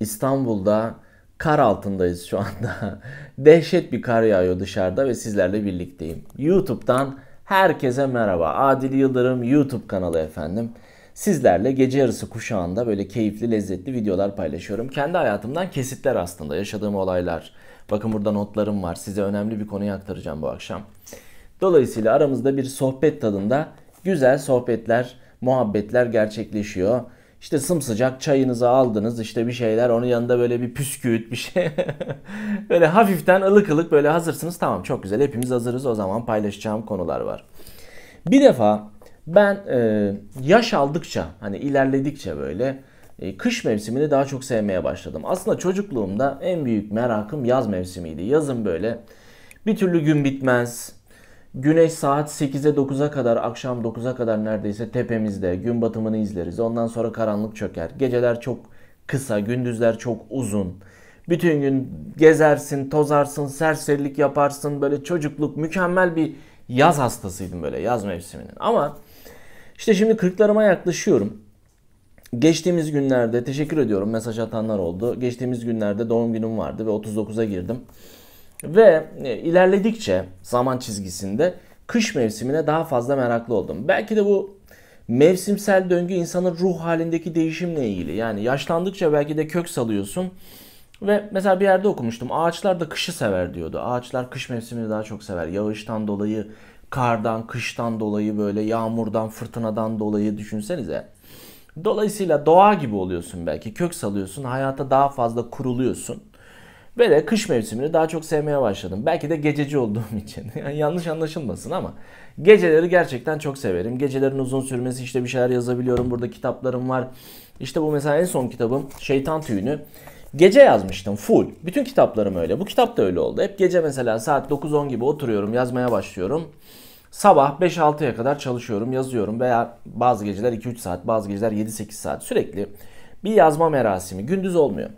İstanbul'da kar altındayız şu anda. Dehşet bir kar yağıyor dışarıda ve sizlerle birlikteyim. YouTube'dan herkese merhaba. Adil Yıldırım YouTube kanalı efendim. Sizlerle gece yarısı kuşağında böyle keyifli lezzetli videolar paylaşıyorum. Kendi hayatımdan kesitler aslında yaşadığım olaylar. Bakın burada notlarım var. Size önemli bir konuyu aktaracağım bu akşam. Dolayısıyla aramızda bir sohbet tadında güzel sohbetler, muhabbetler gerçekleşiyor. İşte sımsıcak çayınızı aldınız işte bir şeyler onun yanında böyle bir püsküüt bir şey. böyle hafiften ılık ılık böyle hazırsınız tamam çok güzel hepimiz hazırız o zaman paylaşacağım konular var. Bir defa ben e, yaş aldıkça hani ilerledikçe böyle e, kış mevsimini daha çok sevmeye başladım. Aslında çocukluğumda en büyük merakım yaz mevsimiydi. Yazın böyle bir türlü gün bitmez Güneş saat 8'e 9'a kadar, akşam 9'a kadar neredeyse tepemizde. Gün batımını izleriz. Ondan sonra karanlık çöker. Geceler çok kısa, gündüzler çok uzun. Bütün gün gezersin, tozarsın, serserilik yaparsın. Böyle çocukluk, mükemmel bir yaz hastasıydım böyle yaz mevsiminin. Ama işte şimdi 40'larıma yaklaşıyorum. Geçtiğimiz günlerde teşekkür ediyorum mesaj atanlar oldu. Geçtiğimiz günlerde doğum günüm vardı ve 39'a girdim. Ve e, ilerledikçe zaman çizgisinde kış mevsimine daha fazla meraklı oldum. Belki de bu mevsimsel döngü insanın ruh halindeki değişimle ilgili. Yani yaşlandıkça belki de kök salıyorsun. Ve mesela bir yerde okumuştum. Ağaçlar da kışı sever diyordu. Ağaçlar kış mevsimini daha çok sever. Yağıştan dolayı, kardan, kıştan dolayı böyle yağmurdan, fırtınadan dolayı düşünsenize. Dolayısıyla doğa gibi oluyorsun belki. Kök salıyorsun, hayata daha fazla kuruluyorsun. Ve de kış mevsimini daha çok sevmeye başladım. Belki de gececi olduğum için. Yani yanlış anlaşılmasın ama geceleri gerçekten çok severim. Gecelerin uzun sürmesi işte bir şeyler yazabiliyorum. Burada kitaplarım var. İşte bu mesela en son kitabım Şeytan Tüyünü. Gece yazmıştım full. Bütün kitaplarım öyle. Bu kitap da öyle oldu. Hep gece mesela saat 9-10 gibi oturuyorum yazmaya başlıyorum. Sabah 5-6'ya kadar çalışıyorum, yazıyorum veya bazı geceler 2-3 saat, bazı geceler 7-8 saat sürekli bir yazma merasimi. Gündüz olmuyor.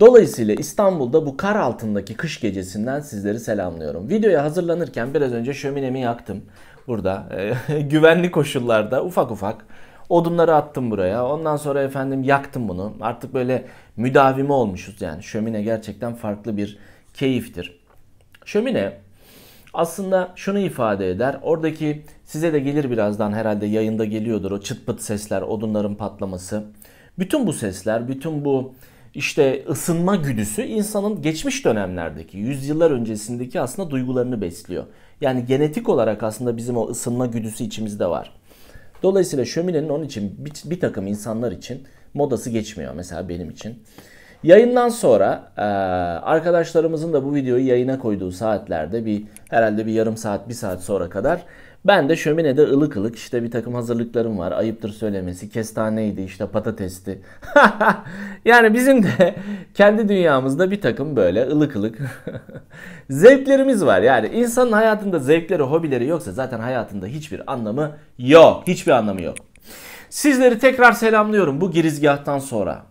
Dolayısıyla İstanbul'da bu kar altındaki kış gecesinden sizleri selamlıyorum. Videoya hazırlanırken biraz önce şöminemi yaktım. Burada e, güvenli koşullarda ufak ufak odunları attım buraya. Ondan sonra efendim yaktım bunu. Artık böyle müdavimi olmuşuz yani. Şömine gerçekten farklı bir keyiftir. Şömine aslında şunu ifade eder. Oradaki size de gelir birazdan herhalde yayında geliyordur o çıt pıt sesler, odunların patlaması. Bütün bu sesler, bütün bu işte ısınma güdüsü insanın geçmiş dönemlerdeki, yüzyıllar öncesindeki aslında duygularını besliyor. Yani genetik olarak aslında bizim o ısınma güdüsü içimizde var. Dolayısıyla şöminenin onun için bir, bir takım insanlar için modası geçmiyor mesela benim için. Yayından sonra arkadaşlarımızın da bu videoyu yayına koyduğu saatlerde bir herhalde bir yarım saat bir saat sonra kadar ben de şöminede ılık ılık işte bir takım hazırlıklarım var. Ayıptır söylemesi kestaneydi işte patatesti. yani bizim de kendi dünyamızda bir takım böyle ılık ılık zevklerimiz var. Yani insanın hayatında zevkleri hobileri yoksa zaten hayatında hiçbir anlamı yok. Hiçbir anlamı yok. Sizleri tekrar selamlıyorum bu girizgahtan sonra.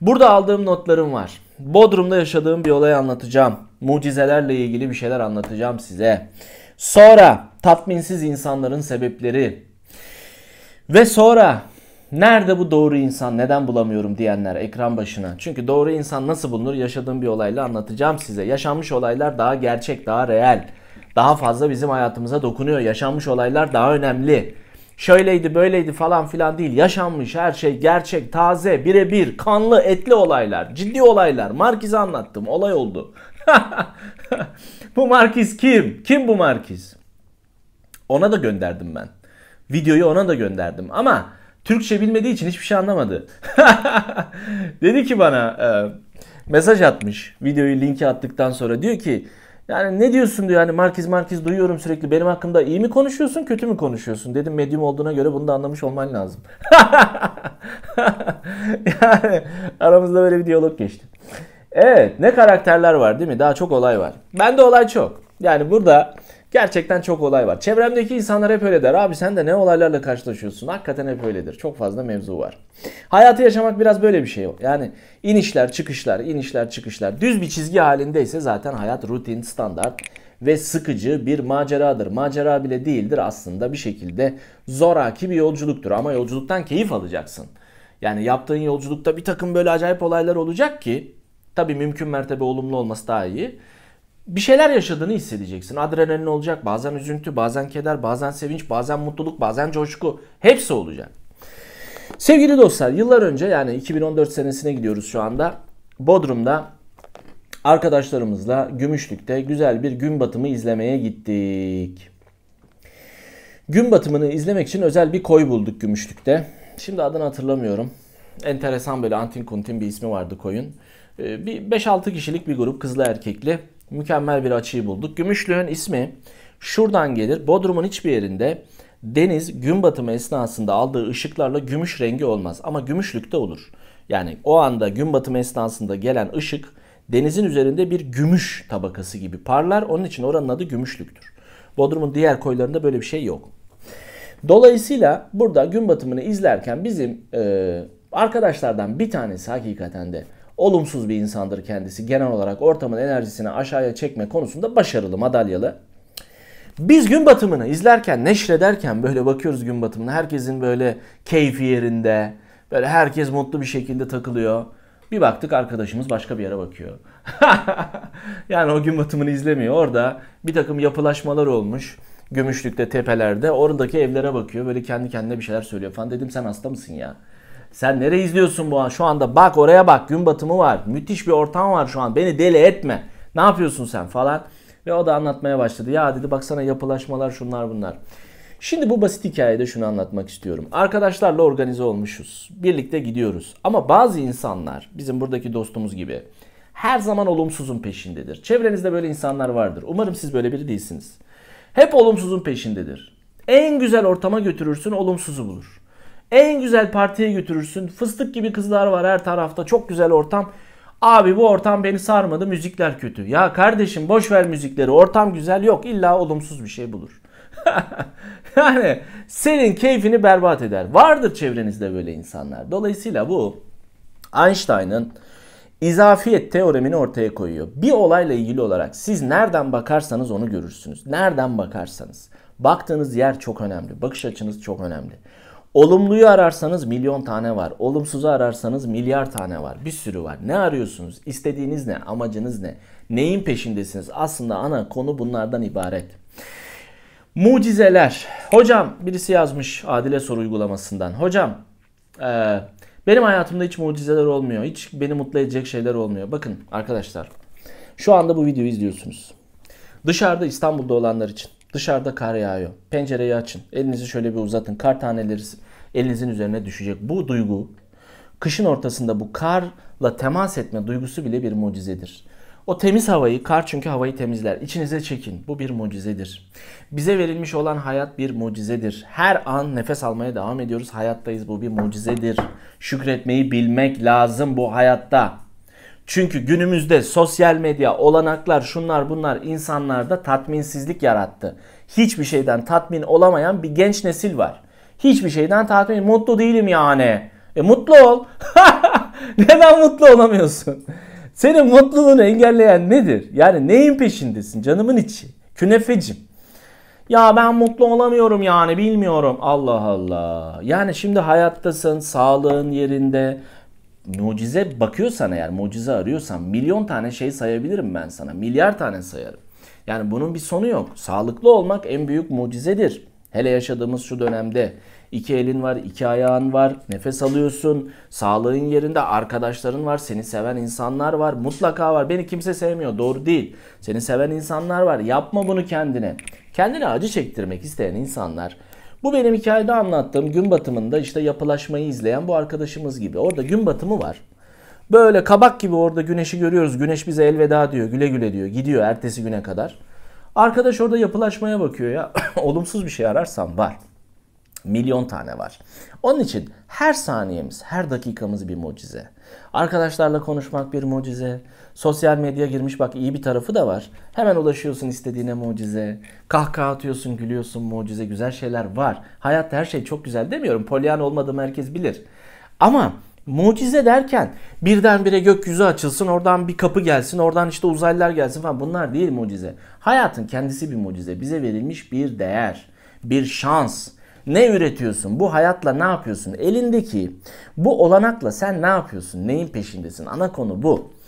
Burada aldığım notlarım var. Bodrum'da yaşadığım bir olay anlatacağım. Mucizelerle ilgili bir şeyler anlatacağım size. Sonra tatminsiz insanların sebepleri. Ve sonra nerede bu doğru insan neden bulamıyorum diyenler ekran başına. Çünkü doğru insan nasıl bulunur yaşadığım bir olayla anlatacağım size. Yaşanmış olaylar daha gerçek daha real, Daha fazla bizim hayatımıza dokunuyor. Yaşanmış olaylar daha önemli şöyleydi böyleydi falan filan değil. Yaşanmış her şey gerçek, taze, birebir, kanlı, etli olaylar, ciddi olaylar. Markiz'i anlattım, olay oldu. bu Markiz kim? Kim bu Markiz? Ona da gönderdim ben. Videoyu ona da gönderdim ama Türkçe bilmediği için hiçbir şey anlamadı. Dedi ki bana e, mesaj atmış videoyu linki attıktan sonra diyor ki yani ne diyorsun diyor hani Markiz Markiz duyuyorum sürekli benim hakkımda iyi mi konuşuyorsun kötü mü konuşuyorsun dedim medyum olduğuna göre bunu da anlamış olman lazım. yani aramızda böyle bir diyalog geçti. Evet ne karakterler var değil mi? Daha çok olay var. Bende olay çok. Yani burada Gerçekten çok olay var. Çevremdeki insanlar hep öyle der. Abi sen de ne olaylarla karşılaşıyorsun? Hakikaten hep öyledir. Çok fazla mevzu var. Hayatı yaşamak biraz böyle bir şey. Yani inişler çıkışlar, inişler çıkışlar. Düz bir çizgi halindeyse zaten hayat rutin, standart ve sıkıcı bir maceradır. Macera bile değildir aslında bir şekilde zoraki bir yolculuktur. Ama yolculuktan keyif alacaksın. Yani yaptığın yolculukta bir takım böyle acayip olaylar olacak ki tabii mümkün mertebe olumlu olması daha iyi bir şeyler yaşadığını hissedeceksin. Adrenalin olacak, bazen üzüntü, bazen keder, bazen sevinç, bazen mutluluk, bazen coşku. Hepsi olacak. Sevgili dostlar, yıllar önce yani 2014 senesine gidiyoruz şu anda. Bodrum'da arkadaşlarımızla Gümüşlük'te güzel bir gün batımı izlemeye gittik. Gün batımını izlemek için özel bir koy bulduk Gümüşlük'te. Şimdi adını hatırlamıyorum. Enteresan böyle antin kuntin bir ismi vardı koyun. Ee, bir 5-6 kişilik bir grup kızlı erkekli Mükemmel bir açıyı bulduk. Gümüşlüğün ismi şuradan gelir. Bodrum'un hiçbir yerinde deniz gün batımı esnasında aldığı ışıklarla gümüş rengi olmaz. Ama gümüşlükte olur. Yani o anda gün batımı esnasında gelen ışık denizin üzerinde bir gümüş tabakası gibi parlar. Onun için oranın adı gümüşlüktür. Bodrum'un diğer koylarında böyle bir şey yok. Dolayısıyla burada gün batımını izlerken bizim e, arkadaşlardan bir tanesi hakikaten de olumsuz bir insandır kendisi. Genel olarak ortamın enerjisini aşağıya çekme konusunda başarılı, madalyalı. Biz gün batımını izlerken, neşrederken böyle bakıyoruz gün batımına. Herkesin böyle keyfi yerinde. Böyle herkes mutlu bir şekilde takılıyor. Bir baktık arkadaşımız başka bir yere bakıyor. yani o gün batımını izlemiyor. Orada bir takım yapılaşmalar olmuş. Gümüşlük'te tepelerde oradaki evlere bakıyor. Böyle kendi kendine bir şeyler söylüyor falan. Dedim sen hasta mısın ya? Sen nereye izliyorsun bu an? Şu anda bak oraya bak gün batımı var. Müthiş bir ortam var şu an. Beni deli etme. Ne yapıyorsun sen falan. Ve o da anlatmaya başladı. Ya dedi baksana yapılaşmalar şunlar bunlar. Şimdi bu basit hikayede şunu anlatmak istiyorum. Arkadaşlarla organize olmuşuz. Birlikte gidiyoruz. Ama bazı insanlar bizim buradaki dostumuz gibi her zaman olumsuzun peşindedir. Çevrenizde böyle insanlar vardır. Umarım siz böyle biri değilsiniz. Hep olumsuzun peşindedir. En güzel ortama götürürsün olumsuzu bulur. En güzel partiye götürürsün. Fıstık gibi kızlar var her tarafta. Çok güzel ortam. Abi bu ortam beni sarmadı. Müzikler kötü. Ya kardeşim boş ver müzikleri. Ortam güzel yok. İlla olumsuz bir şey bulur. yani senin keyfini berbat eder. Vardır çevrenizde böyle insanlar. Dolayısıyla bu Einstein'ın izafiyet teoremini ortaya koyuyor. Bir olayla ilgili olarak siz nereden bakarsanız onu görürsünüz. Nereden bakarsanız. Baktığınız yer çok önemli. Bakış açınız çok önemli. Olumluyu ararsanız milyon tane var. Olumsuzu ararsanız milyar tane var. Bir sürü var. Ne arıyorsunuz? İstediğiniz ne? Amacınız ne? Neyin peşindesiniz? Aslında ana konu bunlardan ibaret. Mucizeler. Hocam birisi yazmış Adile Soru uygulamasından. Hocam e, benim hayatımda hiç mucizeler olmuyor. Hiç beni mutlu edecek şeyler olmuyor. Bakın arkadaşlar şu anda bu videoyu izliyorsunuz. Dışarıda İstanbul'da olanlar için Dışarıda kar yağıyor. Pencereyi açın. Elinizi şöyle bir uzatın. Kar taneleri elinizin üzerine düşecek. Bu duygu kışın ortasında bu karla temas etme duygusu bile bir mucizedir. O temiz havayı, kar çünkü havayı temizler. İçinize çekin. Bu bir mucizedir. Bize verilmiş olan hayat bir mucizedir. Her an nefes almaya devam ediyoruz. Hayattayız. Bu bir mucizedir. Şükretmeyi bilmek lazım bu hayatta. Çünkü günümüzde sosyal medya, olanaklar, şunlar bunlar insanlarda tatminsizlik yarattı. Hiçbir şeyden tatmin olamayan bir genç nesil var. Hiçbir şeyden tatmin mutlu değilim yani. E mutlu ol. Neden mutlu olamıyorsun? Senin mutluluğunu engelleyen nedir? Yani neyin peşindesin canımın içi? Künefecim. Ya ben mutlu olamıyorum yani bilmiyorum. Allah Allah. Yani şimdi hayattasın, sağlığın yerinde. Mucize bakıyorsan eğer, mucize arıyorsan milyon tane şey sayabilirim ben sana. Milyar tane sayarım. Yani bunun bir sonu yok. Sağlıklı olmak en büyük mucizedir. Hele yaşadığımız şu dönemde İki elin var, iki ayağın var, nefes alıyorsun, sağlığın yerinde, arkadaşların var, seni seven insanlar var, mutlaka var. Beni kimse sevmiyor, doğru değil. Seni seven insanlar var, yapma bunu kendine. Kendine acı çektirmek isteyen insanlar bu benim hikayede anlattığım gün batımında işte yapılaşmayı izleyen bu arkadaşımız gibi. Orada gün batımı var. Böyle kabak gibi orada güneşi görüyoruz. Güneş bize elveda diyor, güle güle diyor. Gidiyor ertesi güne kadar. Arkadaş orada yapılaşmaya bakıyor ya. Olumsuz bir şey ararsam var. Milyon tane var. Onun için her saniyemiz, her dakikamız bir mucize. Arkadaşlarla konuşmak bir mucize. Sosyal medya girmiş bak iyi bir tarafı da var. Hemen ulaşıyorsun istediğine mucize. Kahkaha atıyorsun, gülüyorsun mucize. Güzel şeyler var. Hayatta her şey çok güzel demiyorum. Polyan olmadığımı herkes bilir. Ama Mucize derken birdenbire gökyüzü açılsın, oradan bir kapı gelsin, oradan işte uzaylılar gelsin falan bunlar değil mucize. Hayatın kendisi bir mucize. Bize verilmiş bir değer, bir şans, ne üretiyorsun? Bu hayatla ne yapıyorsun? Elindeki bu olanakla sen ne yapıyorsun? Neyin peşindesin? Ana konu bu.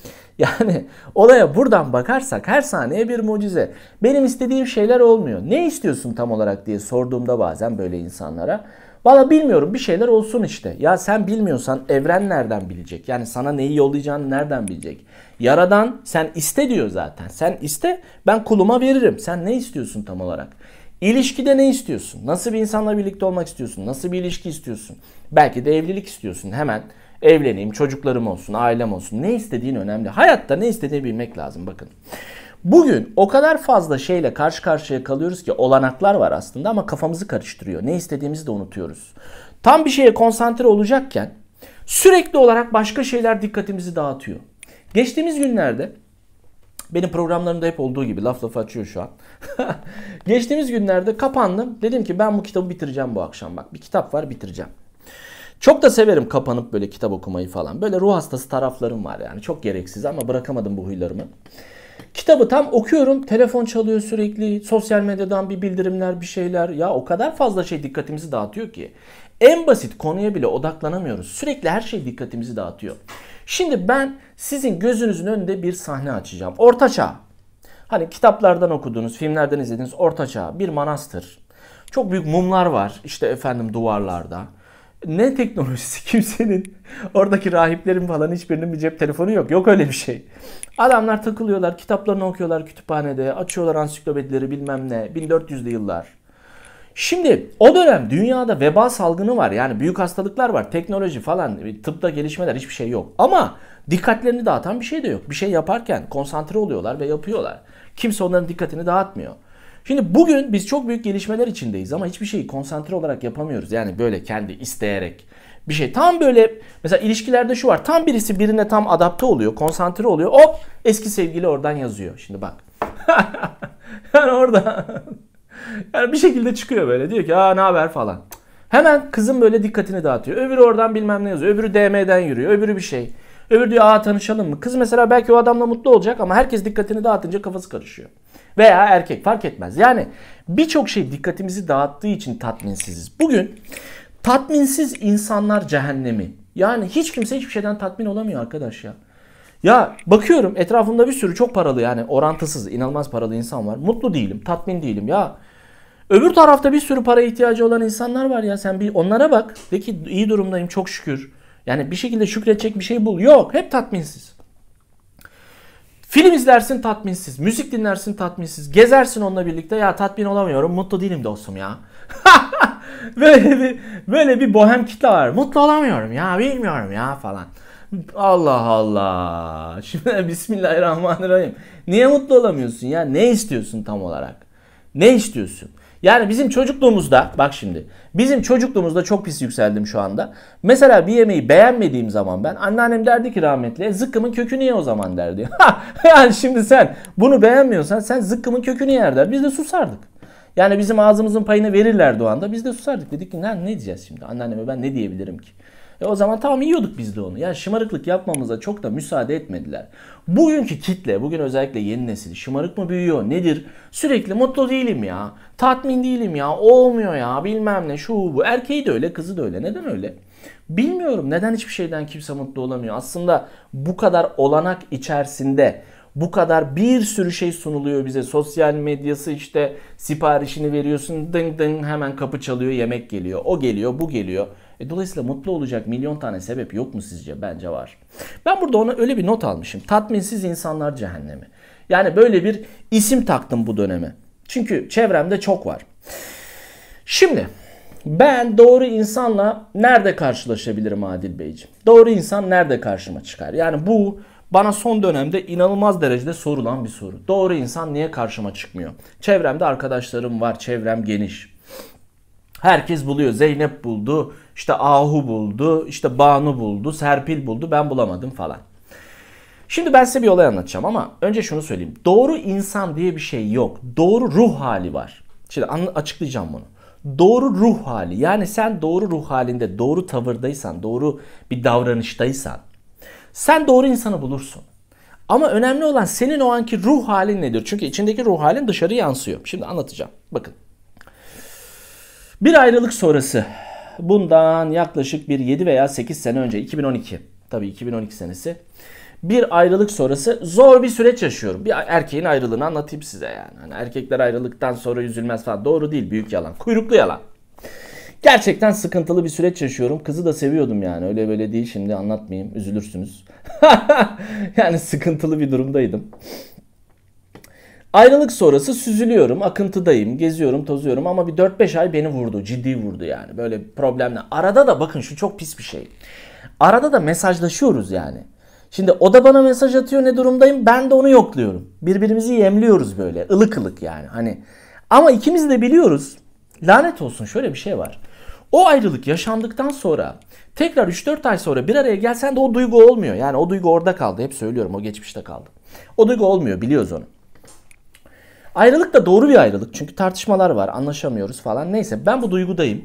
Yani olaya buradan bakarsak her saniye bir mucize. Benim istediğim şeyler olmuyor. Ne istiyorsun tam olarak diye sorduğumda bazen böyle insanlara. Valla bilmiyorum bir şeyler olsun işte. Ya sen bilmiyorsan evren nereden bilecek? Yani sana neyi yollayacağını nereden bilecek? Yaradan sen iste diyor zaten. Sen iste ben kuluma veririm. Sen ne istiyorsun tam olarak? İlişkide ne istiyorsun? Nasıl bir insanla birlikte olmak istiyorsun? Nasıl bir ilişki istiyorsun? Belki de evlilik istiyorsun. Hemen evleneyim, çocuklarım olsun, ailem olsun. Ne istediğin önemli. Hayatta ne istediğini bilmek lazım bakın. Bugün o kadar fazla şeyle karşı karşıya kalıyoruz ki olanaklar var aslında ama kafamızı karıştırıyor. Ne istediğimizi de unutuyoruz. Tam bir şeye konsantre olacakken sürekli olarak başka şeyler dikkatimizi dağıtıyor. Geçtiğimiz günlerde benim programlarımda hep olduğu gibi laf lafı açıyor şu an. Geçtiğimiz günlerde kapandım. Dedim ki ben bu kitabı bitireceğim bu akşam. Bak bir kitap var bitireceğim. Çok da severim kapanıp böyle kitap okumayı falan. Böyle ruh hastası taraflarım var yani. Çok gereksiz ama bırakamadım bu huylarımı. Kitabı tam okuyorum. Telefon çalıyor sürekli. Sosyal medyadan bir bildirimler bir şeyler. Ya o kadar fazla şey dikkatimizi dağıtıyor ki. En basit konuya bile odaklanamıyoruz. Sürekli her şey dikkatimizi dağıtıyor. Şimdi ben sizin gözünüzün önünde bir sahne açacağım. Ortaçağ. Hani kitaplardan okuduğunuz, filmlerden izlediğiniz ortaçağ bir manastır. Çok büyük mumlar var işte efendim duvarlarda. Ne teknolojisi kimsenin oradaki rahiplerin falan hiçbirinin bir cep telefonu yok. Yok öyle bir şey. Adamlar takılıyorlar, kitaplarını okuyorlar kütüphanede, açıyorlar ansiklopedileri bilmem ne. 1400'lü yıllar. Şimdi o dönem dünyada veba salgını var. Yani büyük hastalıklar var. Teknoloji falan, tıpta gelişmeler hiçbir şey yok. Ama dikkatlerini dağıtan bir şey de yok. Bir şey yaparken konsantre oluyorlar ve yapıyorlar. Kimse onların dikkatini dağıtmıyor. Şimdi bugün biz çok büyük gelişmeler içindeyiz ama hiçbir şeyi konsantre olarak yapamıyoruz. Yani böyle kendi isteyerek bir şey. Tam böyle mesela ilişkilerde şu var. Tam birisi birine tam adapte oluyor, konsantre oluyor. Hop eski sevgili oradan yazıyor. Şimdi bak. yani orada yani bir şekilde çıkıyor böyle diyor ki aa ne haber falan. Hemen kızın böyle dikkatini dağıtıyor. Öbürü oradan bilmem ne yazıyor. Öbürü DM'den yürüyor. Öbürü bir şey. Öbürü diyor aa tanışalım mı? Kız mesela belki o adamla mutlu olacak ama herkes dikkatini dağıtınca kafası karışıyor. Veya erkek fark etmez. Yani birçok şey dikkatimizi dağıttığı için tatminsiziz. Bugün tatminsiz insanlar cehennemi. Yani hiç kimse hiçbir şeyden tatmin olamıyor arkadaş ya. Ya bakıyorum etrafımda bir sürü çok paralı yani orantısız inanılmaz paralı insan var. Mutlu değilim, tatmin değilim ya. Öbür tarafta bir sürü para ihtiyacı olan insanlar var ya sen bir onlara bak. De ki iyi durumdayım çok şükür. Yani bir şekilde şükredecek bir şey bul. Yok hep tatminsiz. Film izlersin tatminsiz, müzik dinlersin tatminsiz, gezersin onunla birlikte ya tatmin olamıyorum, mutlu değilim dostum ya. böyle bir böyle bir bohem kitle var. Mutlu olamıyorum ya, bilmiyorum ya falan. Allah Allah. Şimdi Bismillahirrahmanirrahim. Niye mutlu olamıyorsun ya? Ne istiyorsun tam olarak? Ne istiyorsun? Yani bizim çocukluğumuzda bak şimdi bizim çocukluğumuzda çok pis yükseldim şu anda. Mesela bir yemeği beğenmediğim zaman ben anneannem derdi ki rahmetli zıkkımın kökünü ye o zaman derdi. yani şimdi sen bunu beğenmiyorsan sen zıkkımın kökünü yer der. Biz de susardık. Yani bizim ağzımızın payını verirlerdi o anda. Biz de susardık. Dedik ki ne, ne diyeceğiz şimdi? Anneanneme ben ne diyebilirim ki? E o zaman tamam yiyorduk biz de onu. Yani şımarıklık yapmamıza çok da müsaade etmediler. Bugünkü kitle, bugün özellikle yeni nesil şımarık mı büyüyor nedir? Sürekli mutlu değilim ya, tatmin değilim ya, olmuyor ya bilmem ne şu bu. Erkeği de öyle, kızı da öyle. Neden öyle? Bilmiyorum neden hiçbir şeyden kimse mutlu olamıyor. Aslında bu kadar olanak içerisinde bu kadar bir sürü şey sunuluyor bize. Sosyal medyası işte siparişini veriyorsun dın dın hemen kapı çalıyor yemek geliyor. O geliyor bu geliyor. E, dolayısıyla mutlu olacak milyon tane sebep yok mu sizce? Bence var. Ben burada ona öyle bir not almışım. Tatminsiz insanlar cehennemi. Yani böyle bir isim taktım bu döneme. Çünkü çevremde çok var. Şimdi ben doğru insanla nerede karşılaşabilirim Adil Beyciğim? Doğru insan nerede karşıma çıkar? Yani bu bana son dönemde inanılmaz derecede sorulan bir soru. Doğru insan niye karşıma çıkmıyor? Çevremde arkadaşlarım var, çevrem geniş. Herkes buluyor. Zeynep buldu, işte Ahu buldu, işte Banu buldu, Serpil buldu ben bulamadım falan. Şimdi ben size bir olay anlatacağım ama önce şunu söyleyeyim. Doğru insan diye bir şey yok. Doğru ruh hali var. Şimdi açıklayacağım bunu doğru ruh hali yani sen doğru ruh halinde doğru tavırdaysan doğru bir davranıştaysan sen doğru insanı bulursun. Ama önemli olan senin o anki ruh halin nedir? Çünkü içindeki ruh halin dışarı yansıyor. Şimdi anlatacağım. Bakın. Bir ayrılık sonrası bundan yaklaşık bir 7 veya 8 sene önce 2012 tabii 2012 senesi bir ayrılık sonrası zor bir süreç yaşıyorum. Bir erkeğin ayrılığını anlatayım size yani. Hani erkekler ayrılıktan sonra üzülmez falan doğru değil büyük yalan kuyruklu yalan. Gerçekten sıkıntılı bir süreç yaşıyorum. Kızı da seviyordum yani. Öyle böyle değil şimdi anlatmayayım. Üzülürsünüz. yani sıkıntılı bir durumdaydım. Ayrılık sonrası süzülüyorum, akıntıdayım, geziyorum, tozuyorum ama bir 4-5 ay beni vurdu, ciddi vurdu yani. Böyle problemler. Arada da bakın şu çok pis bir şey. Arada da mesajlaşıyoruz yani. Şimdi o da bana mesaj atıyor ne durumdayım ben de onu yokluyorum. Birbirimizi yemliyoruz böyle ılık ılık yani hani. Ama ikimiz de biliyoruz lanet olsun şöyle bir şey var. O ayrılık yaşandıktan sonra tekrar 3-4 ay sonra bir araya gelsen de o duygu olmuyor. Yani o duygu orada kaldı hep söylüyorum o geçmişte kaldı. O duygu olmuyor biliyoruz onu. Ayrılık da doğru bir ayrılık. Çünkü tartışmalar var, anlaşamıyoruz falan. Neyse ben bu duygudayım.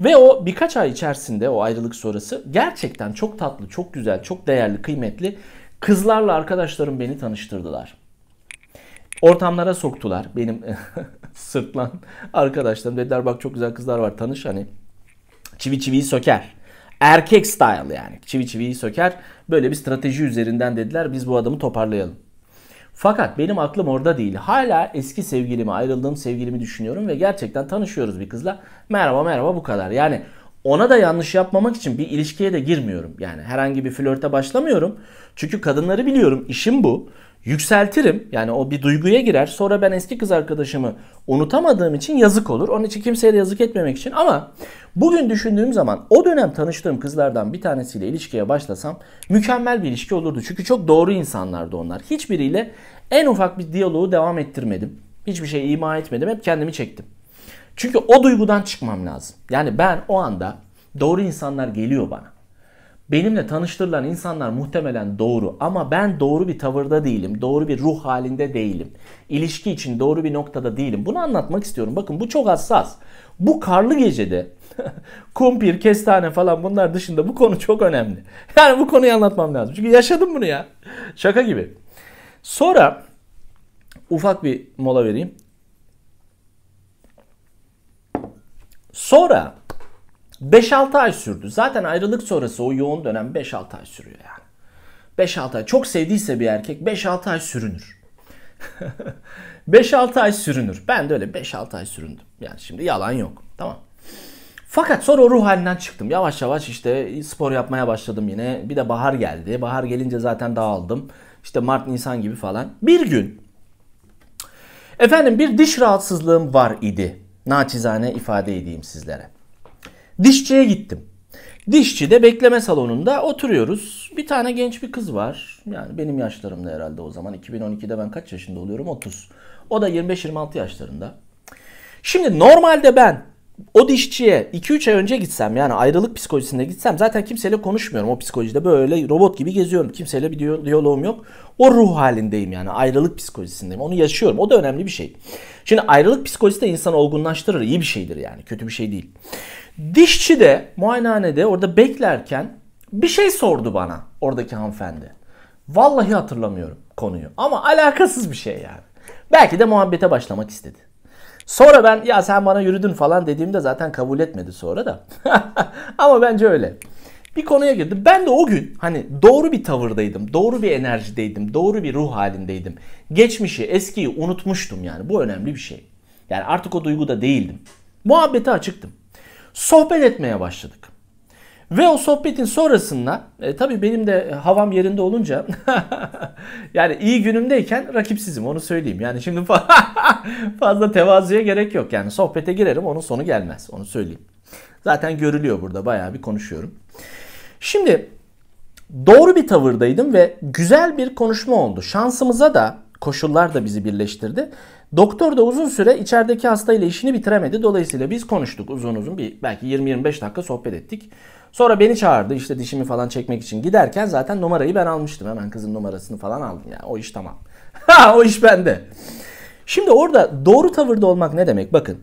Ve o birkaç ay içerisinde o ayrılık sonrası gerçekten çok tatlı, çok güzel, çok değerli, kıymetli kızlarla arkadaşlarım beni tanıştırdılar. Ortamlara soktular benim sırtlan arkadaşlarım. Dediler bak çok güzel kızlar var tanış hani. Çivi çiviyi söker erkek style yani. Çivi çiviyi söker. Böyle bir strateji üzerinden dediler biz bu adamı toparlayalım. Fakat benim aklım orada değil. Hala eski sevgilimi, ayrıldığım sevgilimi düşünüyorum ve gerçekten tanışıyoruz bir kızla. Merhaba merhaba bu kadar. Yani ona da yanlış yapmamak için bir ilişkiye de girmiyorum. Yani herhangi bir flörte başlamıyorum. Çünkü kadınları biliyorum işim bu. Yükseltirim. Yani o bir duyguya girer. Sonra ben eski kız arkadaşımı unutamadığım için yazık olur. Onun için kimseye de yazık etmemek için. Ama bugün düşündüğüm zaman o dönem tanıştığım kızlardan bir tanesiyle ilişkiye başlasam mükemmel bir ilişki olurdu. Çünkü çok doğru insanlardı onlar. Hiçbiriyle en ufak bir diyaloğu devam ettirmedim. Hiçbir şey ima etmedim. Hep kendimi çektim. Çünkü o duygudan çıkmam lazım. Yani ben o anda doğru insanlar geliyor bana. Benimle tanıştırılan insanlar muhtemelen doğru ama ben doğru bir tavırda değilim. Doğru bir ruh halinde değilim. İlişki için doğru bir noktada değilim. Bunu anlatmak istiyorum. Bakın bu çok hassas. Bu karlı gecede kumpir, kestane falan bunlar dışında bu konu çok önemli. Yani bu konuyu anlatmam lazım. Çünkü yaşadım bunu ya. Şaka gibi. Sonra ufak bir mola vereyim. Sonra 5-6 ay sürdü. Zaten ayrılık sonrası o yoğun dönem 5-6 ay sürüyor yani. 5-6 ay. Çok sevdiyse bir erkek 5-6 ay sürünür. 5-6 ay sürünür. Ben de öyle 5-6 ay süründüm. Yani şimdi yalan yok. Tamam. Fakat sonra o ruh halinden çıktım. Yavaş yavaş işte spor yapmaya başladım yine. Bir de bahar geldi. Bahar gelince zaten dağıldım. İşte Mart, Nisan gibi falan. Bir gün efendim bir diş rahatsızlığım var idi naçizane ifade edeyim sizlere. Dişçiye gittim. Dişçi de bekleme salonunda oturuyoruz. Bir tane genç bir kız var. Yani benim yaşlarımda herhalde o zaman. 2012'de ben kaç yaşında oluyorum? 30. O da 25-26 yaşlarında. Şimdi normalde ben o dişçiye 2-3 ay önce gitsem yani ayrılık psikolojisinde gitsem zaten kimseyle konuşmuyorum. O psikolojide böyle robot gibi geziyorum. Kimseyle bir diyaloğum yok. O ruh halindeyim yani ayrılık psikolojisindeyim. Onu yaşıyorum. O da önemli bir şey. Şimdi ayrılık psikolojisi de insanı olgunlaştırır. İyi bir şeydir yani. Kötü bir şey değil. Dişçi de muayenehanede orada beklerken bir şey sordu bana oradaki hanımefendi. Vallahi hatırlamıyorum konuyu ama alakasız bir şey yani. Belki de muhabbete başlamak istedi. Sonra ben ya sen bana yürüdün falan dediğimde zaten kabul etmedi sonra da. Ama bence öyle. Bir konuya girdi. Ben de o gün hani doğru bir tavırdaydım, doğru bir enerjideydim, doğru bir ruh halindeydim. Geçmişi, eskiyi unutmuştum yani. Bu önemli bir şey. Yani artık o duyguda değildim. Muhabbete açıktım. Sohbet etmeye başladık. Ve o sohbetin sonrasında e, tabii benim de havam yerinde olunca yani iyi günümdeyken rakipsizim onu söyleyeyim. Yani şimdi fa fazla tevazuya gerek yok. Yani sohbete girerim onun sonu gelmez onu söyleyeyim. Zaten görülüyor burada bayağı bir konuşuyorum. Şimdi doğru bir tavırdaydım ve güzel bir konuşma oldu. Şansımıza da koşullar da bizi birleştirdi. Doktor da uzun süre içerideki hastayla işini bitiremedi. Dolayısıyla biz konuştuk uzun uzun bir belki 20-25 dakika sohbet ettik. Sonra beni çağırdı işte dişimi falan çekmek için giderken zaten numarayı ben almıştım. Hemen kızın numarasını falan aldım ya. Yani o iş tamam. Ha o iş bende. Şimdi orada doğru tavırda olmak ne demek? Bakın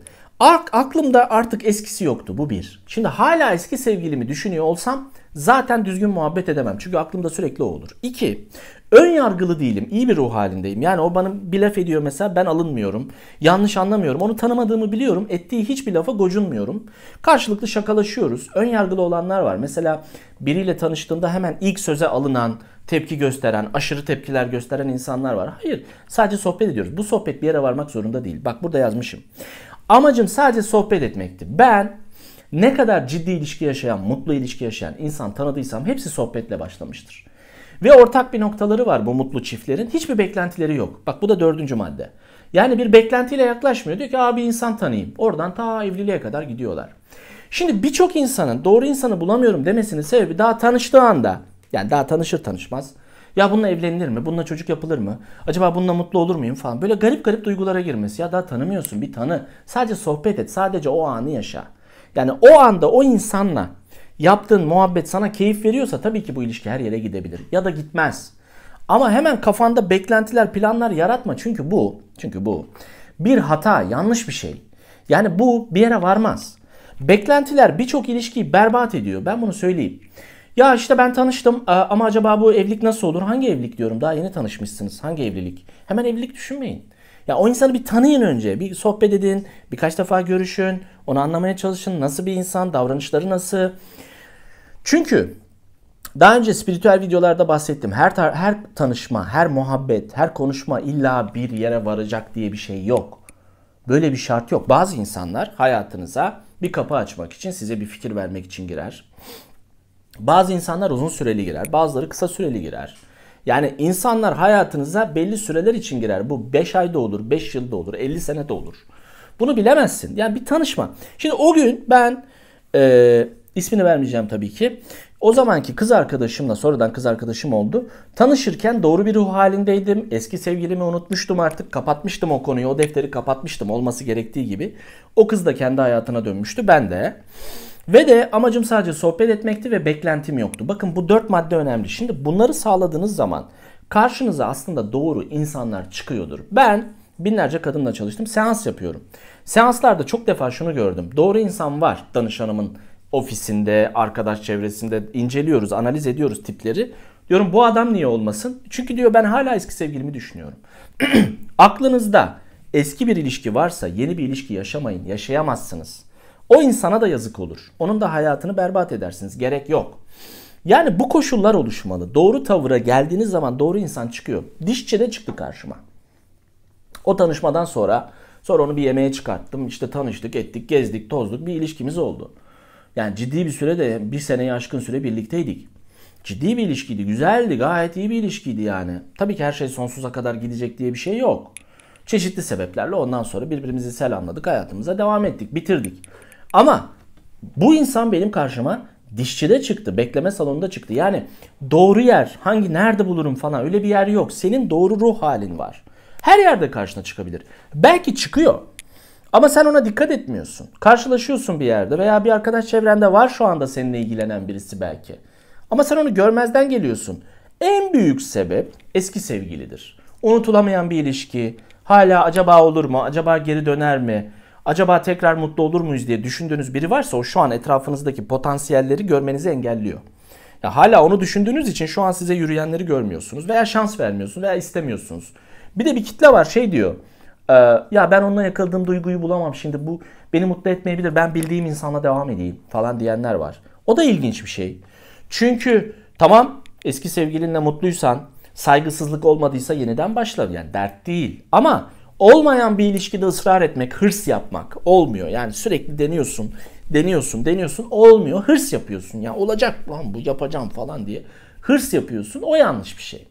aklımda artık eskisi yoktu bu bir. Şimdi hala eski sevgilimi düşünüyor olsam zaten düzgün muhabbet edemem. Çünkü aklımda sürekli o olur. İki, Ön yargılı değilim. İyi bir ruh halindeyim. Yani o bana bir laf ediyor mesela ben alınmıyorum. Yanlış anlamıyorum. Onu tanımadığımı biliyorum. Ettiği hiçbir lafa gocunmuyorum. Karşılıklı şakalaşıyoruz. Ön yargılı olanlar var. Mesela biriyle tanıştığında hemen ilk söze alınan, tepki gösteren, aşırı tepkiler gösteren insanlar var. Hayır. Sadece sohbet ediyoruz. Bu sohbet bir yere varmak zorunda değil. Bak burada yazmışım. Amacım sadece sohbet etmekti. Ben ne kadar ciddi ilişki yaşayan, mutlu ilişki yaşayan insan tanıdıysam hepsi sohbetle başlamıştır. Ve ortak bir noktaları var bu mutlu çiftlerin. Hiçbir beklentileri yok. Bak bu da dördüncü madde. Yani bir beklentiyle yaklaşmıyor. Diyor ki abi insan tanıyayım. Oradan ta evliliğe kadar gidiyorlar. Şimdi birçok insanın doğru insanı bulamıyorum demesinin sebebi daha tanıştığı anda. Yani daha tanışır tanışmaz. Ya bununla evlenilir mi? Bununla çocuk yapılır mı? Acaba bununla mutlu olur muyum falan. Böyle garip garip duygulara girmesi. Ya daha tanımıyorsun bir tanı. Sadece sohbet et. Sadece o anı yaşa. Yani o anda o insanla yaptığın muhabbet sana keyif veriyorsa tabii ki bu ilişki her yere gidebilir ya da gitmez. Ama hemen kafanda beklentiler, planlar yaratma çünkü bu, çünkü bu bir hata, yanlış bir şey. Yani bu bir yere varmaz. Beklentiler birçok ilişkiyi berbat ediyor. Ben bunu söyleyeyim. Ya işte ben tanıştım e, ama acaba bu evlilik nasıl olur? Hangi evlilik diyorum? Daha yeni tanışmışsınız. Hangi evlilik? Hemen evlilik düşünmeyin. Ya o insanı bir tanıyın önce. Bir sohbet edin. Birkaç defa görüşün. Onu anlamaya çalışın. Nasıl bir insan? Davranışları nasıl? Çünkü daha önce spiritüel videolarda bahsettim. Her her tanışma, her muhabbet, her konuşma illa bir yere varacak diye bir şey yok. Böyle bir şart yok. Bazı insanlar hayatınıza bir kapı açmak için, size bir fikir vermek için girer. Bazı insanlar uzun süreli girer, bazıları kısa süreli girer. Yani insanlar hayatınıza belli süreler için girer. Bu 5 ayda olur, 5 yılda olur, 50 senede olur. Bunu bilemezsin. Yani bir tanışma. Şimdi o gün ben e, İsmini vermeyeceğim tabii ki. O zamanki kız arkadaşımla sonradan kız arkadaşım oldu. Tanışırken doğru bir ruh halindeydim. Eski sevgilimi unutmuştum artık. Kapatmıştım o konuyu. O defteri kapatmıştım olması gerektiği gibi. O kız da kendi hayatına dönmüştü. Ben de. Ve de amacım sadece sohbet etmekti ve beklentim yoktu. Bakın bu dört madde önemli. Şimdi bunları sağladığınız zaman karşınıza aslında doğru insanlar çıkıyordur. Ben binlerce kadınla çalıştım. Seans yapıyorum. Seanslarda çok defa şunu gördüm. Doğru insan var danışanımın ofisinde, arkadaş çevresinde inceliyoruz, analiz ediyoruz tipleri. Diyorum bu adam niye olmasın? Çünkü diyor ben hala eski sevgilimi düşünüyorum. Aklınızda eski bir ilişki varsa yeni bir ilişki yaşamayın, yaşayamazsınız. O insana da yazık olur. Onun da hayatını berbat edersiniz. Gerek yok. Yani bu koşullar oluşmalı. Doğru tavıra geldiğiniz zaman doğru insan çıkıyor. Dişçi de çıktı karşıma. O tanışmadan sonra sonra onu bir yemeğe çıkarttım. İşte tanıştık, ettik, gezdik, tozduk. Bir ilişkimiz oldu. Yani ciddi bir sürede bir seneye aşkın süre birlikteydik. Ciddi bir ilişkiydi. Güzeldi. Gayet iyi bir ilişkiydi yani. Tabii ki her şey sonsuza kadar gidecek diye bir şey yok. Çeşitli sebeplerle ondan sonra birbirimizi selamladık. Hayatımıza devam ettik. Bitirdik. Ama bu insan benim karşıma dişçide çıktı. Bekleme salonunda çıktı. Yani doğru yer hangi nerede bulurum falan öyle bir yer yok. Senin doğru ruh halin var. Her yerde karşına çıkabilir. Belki çıkıyor. Ama sen ona dikkat etmiyorsun. Karşılaşıyorsun bir yerde veya bir arkadaş çevrende var şu anda seninle ilgilenen birisi belki. Ama sen onu görmezden geliyorsun. En büyük sebep eski sevgilidir. Unutulamayan bir ilişki, hala acaba olur mu, acaba geri döner mi, acaba tekrar mutlu olur muyuz diye düşündüğünüz biri varsa o şu an etrafınızdaki potansiyelleri görmenizi engelliyor. Ya hala onu düşündüğünüz için şu an size yürüyenleri görmüyorsunuz veya şans vermiyorsunuz veya istemiyorsunuz. Bir de bir kitle var şey diyor. Ee, ya ben onunla yakıldığım duyguyu bulamam şimdi bu beni mutlu etmeyebilir ben bildiğim insanla devam edeyim falan diyenler var. O da ilginç bir şey. Çünkü tamam eski sevgilinle mutluysan saygısızlık olmadıysa yeniden başlar yani dert değil. Ama olmayan bir ilişkide ısrar etmek, hırs yapmak olmuyor. Yani sürekli deniyorsun, deniyorsun, deniyorsun olmuyor. Hırs yapıyorsun ya yani olacak lan bu yapacağım falan diye. Hırs yapıyorsun o yanlış bir şey.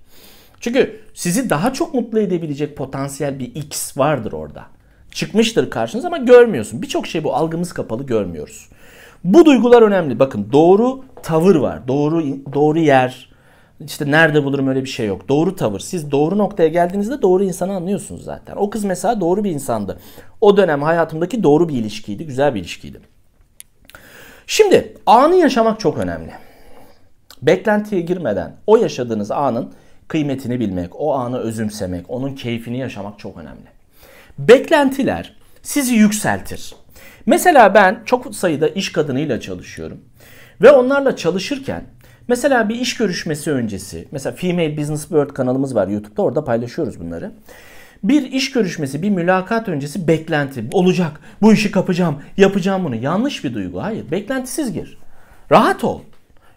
Çünkü sizi daha çok mutlu edebilecek potansiyel bir X vardır orada. Çıkmıştır karşınıza ama görmüyorsun. Birçok şey bu algımız kapalı görmüyoruz. Bu duygular önemli. Bakın doğru tavır var. Doğru doğru yer. İşte nerede bulurum öyle bir şey yok. Doğru tavır. Siz doğru noktaya geldiğinizde doğru insanı anlıyorsunuz zaten. O kız mesela doğru bir insandı. O dönem hayatımdaki doğru bir ilişkiydi. Güzel bir ilişkiydi. Şimdi anı yaşamak çok önemli. Beklentiye girmeden o yaşadığınız anın kıymetini bilmek, o anı özümsemek, onun keyfini yaşamak çok önemli. Beklentiler sizi yükseltir. Mesela ben çok sayıda iş kadınıyla çalışıyorum ve onlarla çalışırken mesela bir iş görüşmesi öncesi, mesela Female Business Bird kanalımız var YouTube'da orada paylaşıyoruz bunları. Bir iş görüşmesi, bir mülakat öncesi beklenti olacak. Bu işi kapacağım, yapacağım bunu. Yanlış bir duygu. Hayır, beklentisiz gir. Rahat ol.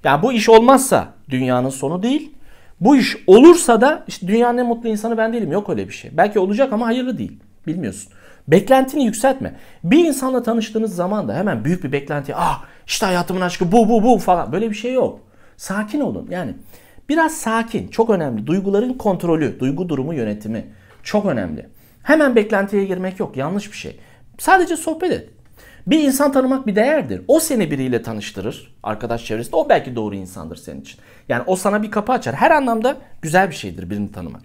Yani bu iş olmazsa dünyanın sonu değil. Bu iş olursa da işte dünyanın en mutlu insanı ben değilim. Yok öyle bir şey. Belki olacak ama hayırlı değil. Bilmiyorsun. Beklentini yükseltme. Bir insanla tanıştığınız zaman da hemen büyük bir beklenti. Ah işte hayatımın aşkı bu bu bu falan. Böyle bir şey yok. Sakin olun. Yani biraz sakin. Çok önemli. Duyguların kontrolü, duygu durumu yönetimi çok önemli. Hemen beklentiye girmek yok. Yanlış bir şey. Sadece sohbet et. Bir insan tanımak bir değerdir. O seni biriyle tanıştırır arkadaş çevresinde. O belki doğru insandır senin için. Yani o sana bir kapı açar. Her anlamda güzel bir şeydir birini tanımak.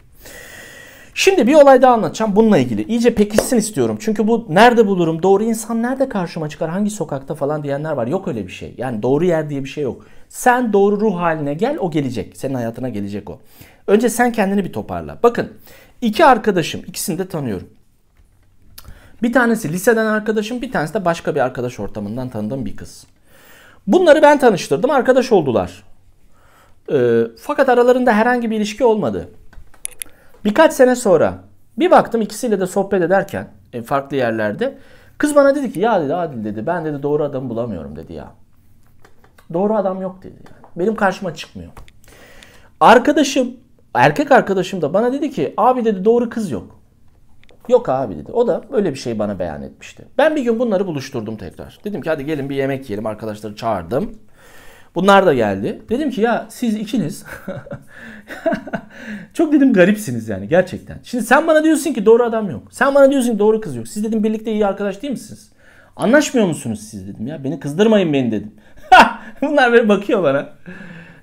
Şimdi bir olay daha anlatacağım bununla ilgili. İyice pekişsin istiyorum. Çünkü bu nerede bulurum, doğru insan nerede karşıma çıkar, hangi sokakta falan diyenler var. Yok öyle bir şey. Yani doğru yer diye bir şey yok. Sen doğru ruh haline gel, o gelecek. Senin hayatına gelecek o. Önce sen kendini bir toparla. Bakın iki arkadaşım, ikisini de tanıyorum. Bir tanesi liseden arkadaşım, bir tanesi de başka bir arkadaş ortamından tanıdığım bir kız. Bunları ben tanıştırdım, arkadaş oldular. E, fakat aralarında herhangi bir ilişki olmadı. Birkaç sene sonra bir baktım ikisiyle de sohbet ederken e, farklı yerlerde kız bana dedi ki ya dedi Adil dedi ben dedi doğru adamı bulamıyorum dedi ya. Doğru adam yok dedi yani. Benim karşıma çıkmıyor. Arkadaşım erkek arkadaşım da bana dedi ki abi dedi doğru kız yok. Yok abi dedi. O da böyle bir şey bana beyan etmişti. Ben bir gün bunları buluşturdum tekrar. Dedim ki hadi gelin bir yemek yiyelim. Arkadaşları çağırdım. Bunlar da geldi. Dedim ki ya siz ikiniz çok dedim garipsiniz yani gerçekten. Şimdi sen bana diyorsun ki doğru adam yok. Sen bana diyorsun ki doğru kız yok. Siz dedim birlikte iyi arkadaş değil misiniz? Anlaşmıyor musunuz siz dedim ya. Beni kızdırmayın beni dedim. Bunlar böyle bakıyor bana.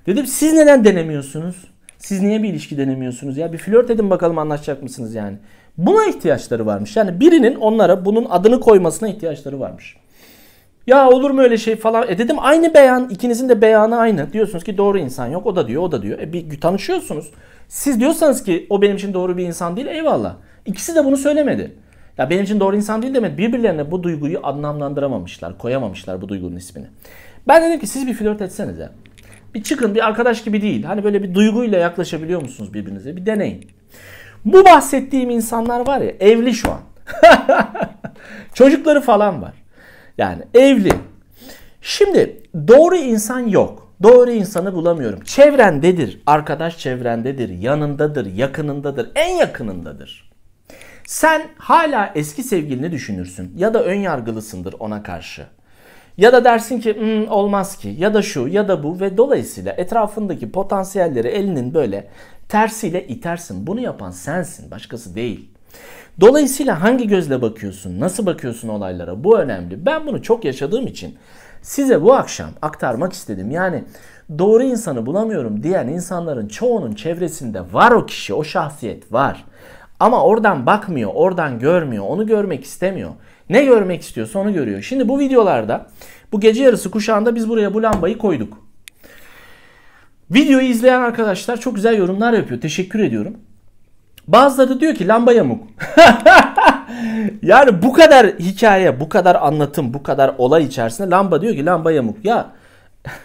Dedim siz neden denemiyorsunuz? Siz niye bir ilişki denemiyorsunuz? Ya bir flört edin bakalım anlaşacak mısınız yani? Buna ihtiyaçları varmış. Yani birinin onlara bunun adını koymasına ihtiyaçları varmış. Ya olur mu öyle şey falan. E dedim aynı beyan. ikinizin de beyanı aynı. Diyorsunuz ki doğru insan yok. O da diyor o da diyor. E bir tanışıyorsunuz. Siz diyorsanız ki o benim için doğru bir insan değil. Eyvallah. İkisi de bunu söylemedi. Ya benim için doğru insan değil demedi. Birbirlerine bu duyguyu anlamlandıramamışlar. Koyamamışlar bu duygunun ismini. Ben dedim ki siz bir flört etsenize. Bir çıkın bir arkadaş gibi değil. Hani böyle bir duyguyla yaklaşabiliyor musunuz birbirinize? Bir deneyin. Bu bahsettiğim insanlar var ya evli şu an. Çocukları falan var. Yani evli. Şimdi doğru insan yok. Doğru insanı bulamıyorum. Çevrendedir. Arkadaş çevrendedir. Yanındadır. Yakınındadır. En yakınındadır. Sen hala eski sevgilini düşünürsün. Ya da ön yargılısındır ona karşı. Ya da dersin ki hmm, olmaz ki ya da şu ya da bu ve dolayısıyla etrafındaki potansiyelleri elinin böyle tersiyle itersin. Bunu yapan sensin, başkası değil. Dolayısıyla hangi gözle bakıyorsun, nasıl bakıyorsun olaylara bu önemli. Ben bunu çok yaşadığım için size bu akşam aktarmak istedim. Yani doğru insanı bulamıyorum diyen insanların çoğunun çevresinde var o kişi, o şahsiyet var. Ama oradan bakmıyor, oradan görmüyor, onu görmek istemiyor. Ne görmek istiyorsa onu görüyor. Şimdi bu videolarda bu gece yarısı kuşağında biz buraya bu lambayı koyduk. Videoyu izleyen arkadaşlar çok güzel yorumlar yapıyor. Teşekkür ediyorum. Bazıları diyor ki lamba yamuk. yani bu kadar hikaye, bu kadar anlatım, bu kadar olay içerisinde lamba diyor ki lamba yamuk. Ya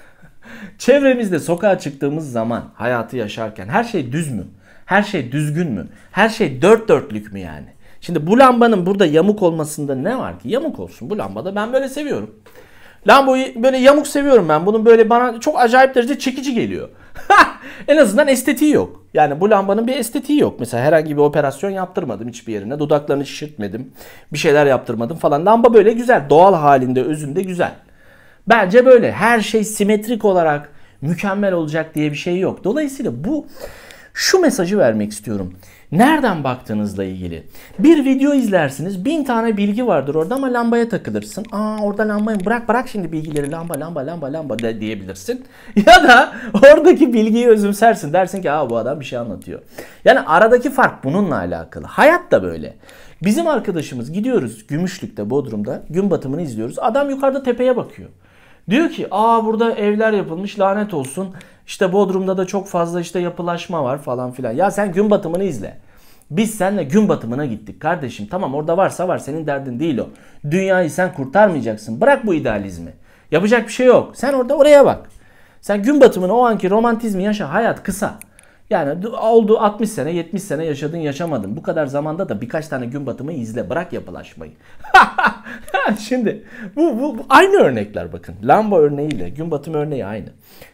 çevremizde sokağa çıktığımız zaman hayatı yaşarken her şey düz mü? Her şey düzgün mü? Her şey dört dörtlük mü yani? Şimdi bu lambanın burada yamuk olmasında ne var ki? Yamuk olsun. Bu lambada ben böyle seviyorum bu böyle yamuk seviyorum ben. Bunun böyle bana çok acayip derece çekici geliyor. en azından estetiği yok. Yani bu lambanın bir estetiği yok. Mesela herhangi bir operasyon yaptırmadım hiçbir yerine. Dudaklarını şişirtmedim. Bir şeyler yaptırmadım falan. Lamba böyle güzel. Doğal halinde, özünde güzel. Bence böyle. Her şey simetrik olarak mükemmel olacak diye bir şey yok. Dolayısıyla bu şu mesajı vermek istiyorum. Nereden baktığınızla ilgili. Bir video izlersiniz. Bin tane bilgi vardır orada ama lambaya takılırsın. Aa orada lambayı bırak bırak şimdi bilgileri lamba lamba lamba lamba de diyebilirsin. Ya da oradaki bilgiyi özümsersin. Dersin ki aa bu adam bir şey anlatıyor. Yani aradaki fark bununla alakalı. Hayat da böyle. Bizim arkadaşımız gidiyoruz Gümüşlük'te Bodrum'da gün batımını izliyoruz. Adam yukarıda tepeye bakıyor. Diyor ki aa burada evler yapılmış lanet olsun. İşte Bodrum'da da çok fazla işte yapılaşma var falan filan. Ya sen gün batımını izle. Biz seninle gün batımına gittik kardeşim. Tamam orada varsa var senin derdin değil o. Dünyayı sen kurtarmayacaksın. Bırak bu idealizmi. Yapacak bir şey yok. Sen orada oraya bak. Sen gün batımını o anki romantizmi yaşa. Hayat kısa. Yani oldu 60 sene 70 sene yaşadın yaşamadın. Bu kadar zamanda da birkaç tane gün batımı izle bırak yapılaşmayı. Şimdi bu, bu, bu aynı örnekler bakın. Lamba örneğiyle gün batımı örneği aynı.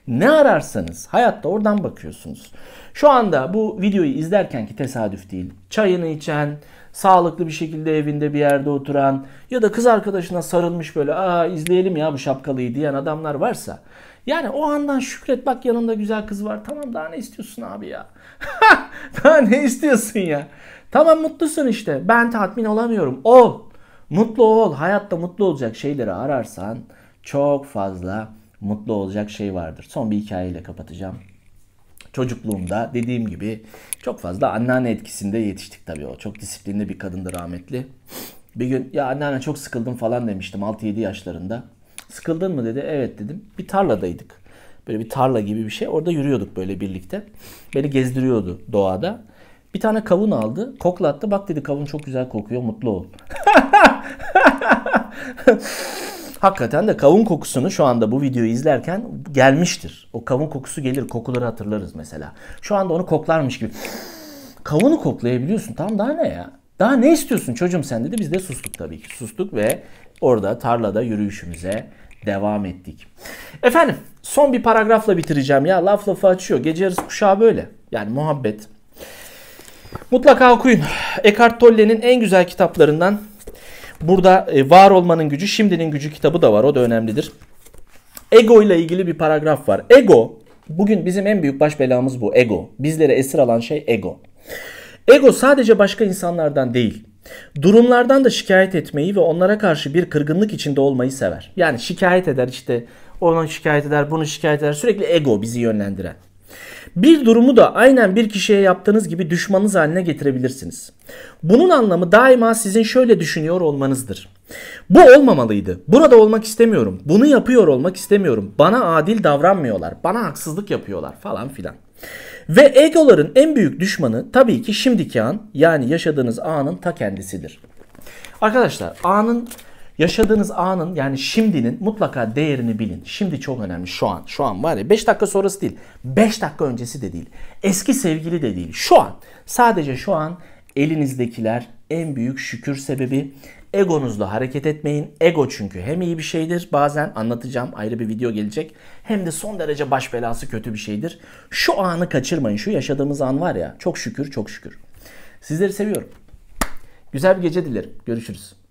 Ne ararsanız hayatta oradan bakıyorsunuz. Şu anda bu videoyu izlerken ki tesadüf değil. Çayını içen, sağlıklı bir şekilde evinde bir yerde oturan ya da kız arkadaşına sarılmış böyle aa izleyelim ya bu şapkalıyı diyen adamlar varsa yani o andan şükret bak yanında güzel kız var. Tamam daha ne istiyorsun abi ya? daha ne istiyorsun ya? Tamam mutlusun işte. Ben tatmin olamıyorum. Ol. Mutlu ol. Hayatta mutlu olacak şeyleri ararsan çok fazla mutlu olacak şey vardır. Son bir hikayeyle kapatacağım. Çocukluğumda dediğim gibi çok fazla anneanne etkisinde yetiştik tabii o. Çok disiplinli bir kadındı rahmetli. Bir gün ya anneanne çok sıkıldım falan demiştim 6-7 yaşlarında. Sıkıldın mı dedi. Evet dedim. Bir tarladaydık. Böyle bir tarla gibi bir şey. Orada yürüyorduk böyle birlikte. Beni gezdiriyordu doğada. Bir tane kavun aldı. Koklattı. Bak dedi kavun çok güzel kokuyor. Mutlu ol. Hakikaten de kavun kokusunu şu anda bu videoyu izlerken gelmiştir. O kavun kokusu gelir. Kokuları hatırlarız mesela. Şu anda onu koklarmış gibi. Kavunu koklayabiliyorsun. Tam daha ne ya? Daha ne istiyorsun çocuğum sen dedi. Biz de sustuk tabii ki. Sustuk ve orada tarlada yürüyüşümüze devam ettik. Efendim son bir paragrafla bitireceğim ya laf lafı açıyor. Gece yarısı kuşağı böyle yani muhabbet. Mutlaka okuyun. Eckhart Tolle'nin en güzel kitaplarından burada e, Var Olmanın Gücü, Şimdinin Gücü kitabı da var. O da önemlidir. Ego ile ilgili bir paragraf var. Ego, bugün bizim en büyük baş belamız bu. Ego. Bizlere esir alan şey ego. Ego sadece başka insanlardan değil Durumlardan da şikayet etmeyi ve onlara karşı bir kırgınlık içinde olmayı sever. Yani şikayet eder işte onu şikayet eder, bunu şikayet eder. Sürekli ego bizi yönlendiren. Bir durumu da aynen bir kişiye yaptığınız gibi düşmanınız haline getirebilirsiniz. Bunun anlamı daima sizin şöyle düşünüyor olmanızdır. Bu olmamalıydı. Burada olmak istemiyorum. Bunu yapıyor olmak istemiyorum. Bana adil davranmıyorlar. Bana haksızlık yapıyorlar falan filan. Ve egoların en büyük düşmanı tabii ki şimdiki an yani yaşadığınız anın ta kendisidir. Arkadaşlar anın yaşadığınız anın yani şimdinin mutlaka değerini bilin. Şimdi çok önemli şu an. Şu an var ya 5 dakika sonrası değil. 5 dakika öncesi de değil. Eski sevgili de değil. Şu an. Sadece şu an elinizdekiler en büyük şükür sebebi, Egonuzla hareket etmeyin. Ego çünkü hem iyi bir şeydir bazen anlatacağım ayrı bir video gelecek. Hem de son derece baş belası kötü bir şeydir. Şu anı kaçırmayın. Şu yaşadığımız an var ya çok şükür çok şükür. Sizleri seviyorum. Güzel bir gece dilerim. Görüşürüz.